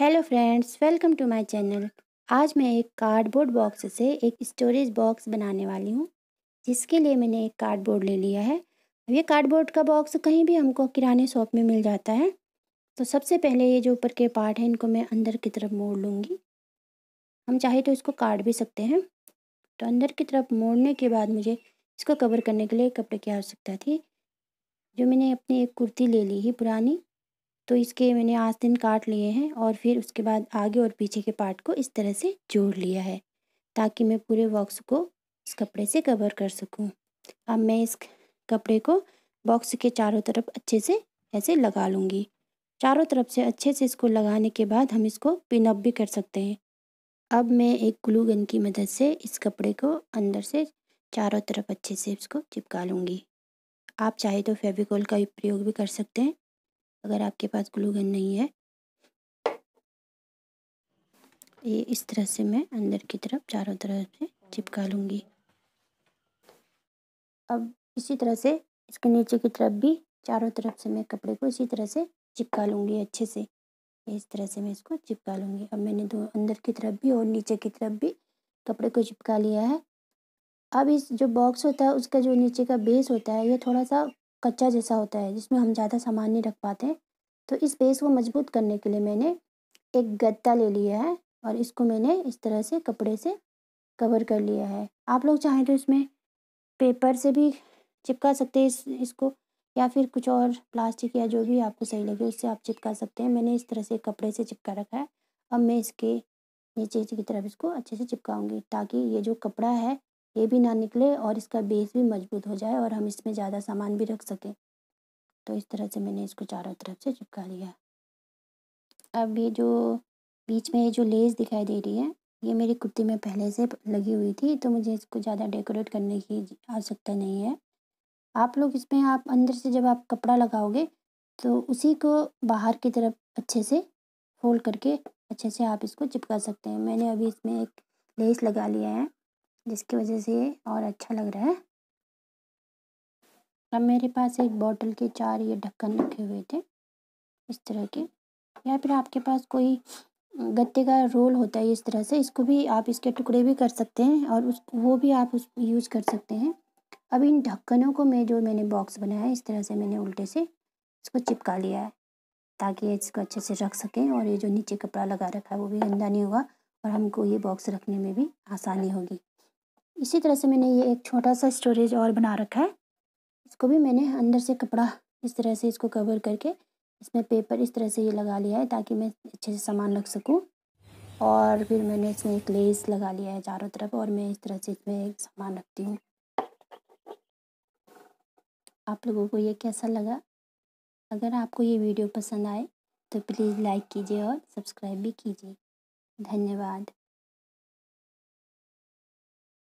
hello friends welcome to my channel आज मैं एक कार्डबोर्ड बॉक्स से एक स्टोरेज बॉक्स बनाने वाली हूँ जिसके लिए मैंने एक कार्डबोर्ड ले लिया है ये कार्डबोर्ड का बॉक्स कहीं भी हमको किराने शॉप में मिल जाता है तो सबसे पहले ये जो ऊपर के पार्ट हैं इनको मैं अंदर की तरफ मोड़ लूँगी हम चाहे तो इसको काट भी सकते हैं तो अंदर की तरफ मोड़ने के बाद मुझे इसको कवर करने के लिए कपड़े की आवश्यकता थी जो मैंने अपनी एक कुर्ती ले ली ही पुरानी तो इसके मैंने आस्तीन काट लिए हैं और फिर उसके बाद आगे और पीछे के पार्ट को इस तरह से जोड़ लिया है ताकि मैं पूरे बॉक्स को इस कपड़े से कवर कर सकूं अब मैं इस कपड़े को बॉक्स के चारों तरफ अच्छे से ऐसे लगा लूँगी चारों तरफ से अच्छे से इसको लगाने के बाद हम इसको पिनअप भी कर सकते हैं अब मैं एक ग्लू गन की मदद से इस कपड़े को अंदर से चारों तरफ अच्छे से इसको चिपका लूँगी आप चाहे तो फेविकोल का प्रयोग भी कर सकते हैं अगर आपके पास ग्लू गन नहीं है ये इस तरह से मैं अंदर की तरफ चारों तरफ से चिपका लूँगी अब इसी तरह से इसके नीचे की तरफ भी चारों तरफ से मैं कपड़े को इसी तरह से चिपका लूँगी अच्छे से इस तरह से मैं इसको चिपका लूँगी अब मैंने दो अंदर की तरफ भी और नीचे की तरफ भी कपड़े को चिपका लिया है अब इस जो बॉक्स होता है उसका जो नीचे का बेस होता है ये थोड़ा सा कच्चा जैसा होता है जिसमें हम ज़्यादा सामान नहीं रख पाते तो इस बेस को मजबूत करने के लिए मैंने एक गद्दा ले लिया है और इसको मैंने इस तरह से कपड़े से कवर कर लिया है आप लोग चाहें तो इसमें पेपर से भी चिपका सकते हैं इस इसको या फिर कुछ और प्लास्टिक या जो भी आपको सही लगे उससे आप चिपका सकते हैं मैंने इस तरह से कपड़े से चिपका रखा है अब मैं इसके नीचे की तरफ इसको अच्छे से चिपकाऊंगी ताकि ये जो कपड़ा है ये भी ना निकले और इसका बेस भी मजबूत हो जाए और हम इसमें ज़्यादा सामान भी रख सकें तो इस तरह से मैंने इसको चारों तरफ से चिपका लिया अब ये जो बीच में ये जो लेस दिखाई दे रही है ये मेरी कुर्ती में पहले से लगी हुई थी तो मुझे इसको ज़्यादा डेकोरेट करने की आवश्यकता नहीं है आप लोग इसमें आप अंदर से जब आप कपड़ा लगाओगे तो उसी को बाहर की तरफ अच्छे से फोल्ड करके अच्छे से आप इसको चिपका सकते हैं मैंने अभी इसमें एक लेस लगा लिया है जिसकी वजह से ये और अच्छा लग रहा है अब मेरे पास एक बॉटल के चार ये ढक्कन रखे हुए थे इस तरह के या फिर आपके पास कोई गत्ते का रोल होता है इस तरह से इसको भी आप इसके टुकड़े भी कर सकते हैं और उस वो भी आप उस यूज़ कर सकते हैं अब इन ढक्कनों को मैं जो मैंने बॉक्स बनाया है इस तरह से मैंने उल्टे से इसको चिपका लिया है ताकि इसको अच्छे से रख सकें और ये जो नीचे कपड़ा लगा रखा है वो भी गंदा नहीं होगा और हमको ये बॉक्स रखने में भी आसानी होगी इसी तरह से मैंने ये एक छोटा सा स्टोरेज और बना रखा है इसको भी मैंने अंदर से कपड़ा इस तरह से इसको कवर करके इसमें पेपर इस तरह से ये लगा लिया है ताकि मैं अच्छे से सामान रख सकूँ और फिर मैंने इसमें एक लेस लगा लिया है चारों तरफ और मैं इस तरह से इसमें एक सामान रखती हूँ आप लोगों को ये कैसा लगा अगर आपको ये वीडियो पसंद आए तो प्लीज़ लाइक कीजिए और सब्सक्राइब भी कीजिए धन्यवाद